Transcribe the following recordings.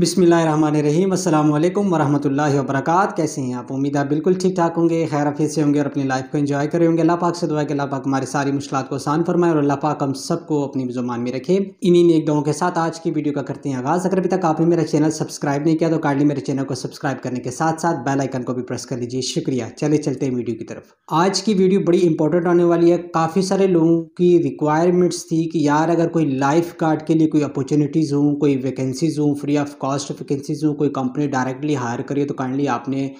बिसमीम् अल्लाम वरहमल वबरक कैसे हैं आप उम्मीद है बिल्कुल ठीक ठाक होंगे खैर फिर से होंगे और अपनी लाइफ को एंजॉय करें होंगे अल्लाह पाक से दुआ के अल्लाह पाक हमारी सारी मुश्किल को आसान फरमाए और अल्लाह पाक हम सबको अपनी जुबान में रखे इन्हीं एक दो के साथ आज की वीडियो का करते हैं आगाज़ अगर अभी तक आपने मेरा चैनल सब्सक्राइब नहीं किया तो काइंडली मेरे चैनल को सब्सक्राइब करने के साथ साथ बेलाइकन को भी प्रेस कर लीजिए शुक्रिया चले चलते हैं वीडियो की तरफ आज की वीडियो बड़ी इंपॉर्टेंट आने वाली है काफ़ी सारे लोगों की रिक्वायरमेंट्स थी कि यार अगर कोई लाइफ गार्ड के लिए कोई अपॉर्चुनिटीज़ हों कोई वैकेंसीज़ हों फ्री ऑफ कॉस्ट वैकेंसीज हो कोई कंपनी डायरेक्टली हायर करिए तो काइंडली आपने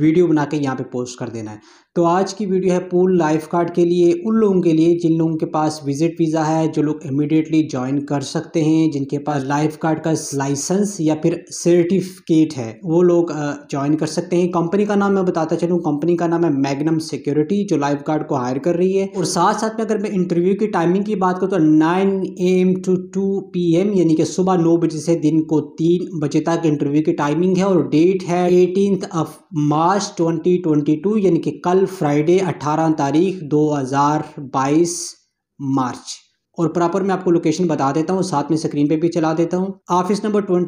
वीडियो बना के यहाँ पे पोस्ट कर देना है तो आज की वीडियो है पूल लाइफ गार्ड के लिए उन लोगों के लिए जिन लोगों के पास विजिट वीज़ा है जो लोग इमिडिएटली ज्वाइन कर सकते हैं जिनके पास लाइफ गार्ड का लाइसेंस या फिर सर्टिफिकेट है वो लोग ज्वाइन कर सकते हैं कंपनी का नाम मैं बताता चलूँ कंपनी का नाम है मैगनम सिक्योरिटी जो लाइफ गार्ड को हायर कर रही है और साथ साथ में अगर मैं इंटरव्यू की टाइमिंग की बात करूँ तो nine A M to two P M यानी कि सुबह नौ बजे से दिन को तीन बजे तक इंटरव्यू की टाइमिंग है और डेट है eighteen of March twenty twenty two यानी कि कल कल फ्राइडे 18 तारीख 2022 मार्च और प्रॉपर मैं आपको लोकेशन बता देता हूँ साथ में स्क्रीन पे भी चला देता हूँ ऑफिस नंबर 23,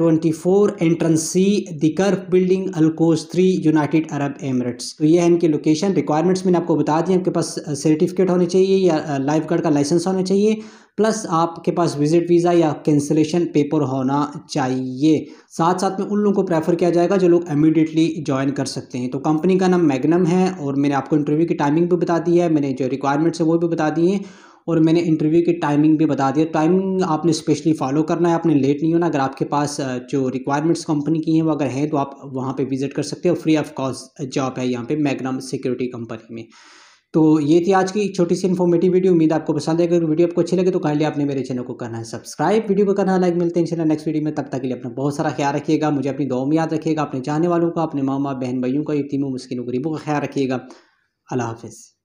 24 एंट्रेंस सी दिकर्फ बिल्डिंग अल्कोस थ्री यूनाइटेड अरब एमिरेट्स तो ये है इनकी लोकेशन रिक्वायरमेंट्स मैंने आपको बता दी आपके पास सर्टिफिकेट होने चाहिए या लाइफ गार्ड का लाइसेंस होना चाहिए प्लस आपके पास विजिट वीज़ा या कैंसिलेशन पेपर होना चाहिए साथ साथ में उन लोगों को प्रेफर किया जाएगा जो लोग इमिडिएटली ज्वाइन कर सकते हैं तो कंपनी का नाम मैगनम है और मैंने आपको इंटरव्यू की टाइमिंग भी बता दी है मैंने जो रिक्वायरमेंट्स है वो भी बता दी हैं और मैंने इंटरव्यू की टाइमिंग भी बता दी है टाइमिंग आपने स्पेशली फॉलो करना है आपने लेट नहीं होना अगर आपके पास जो रिक्वायरमेंट्स कंपनी की हैं वो अगर हैं तो आप वहाँ पे विजिट कर सकते हो फ्री ऑफ कॉस्ट जॉब है यहाँ पे मैगनम सिक्योरिटी कंपनी में तो ये थी आज की छोटी सी इन्फॉर्मेटिव वीडियो उम्मीद आपको पसंद है अगर वीडियो आपको अच्छी लगे तो काइंडली आपने मेरे चैनल को करना है सब्सक्राइब वीडियो को करना लाइक मिलते हैं चैनल नेक्स्ट वीडियो में तब तक के लिए अपना बहुत सारा ख्याल रखिएगा मुझे अपनी दो में याद रखिएगा अपने चाहने वालों का अपने मामा बहन भाइयों का यतीमों मुस्किनों गरीबों का ख्याल रखिएगा अल्लाह हाफिज़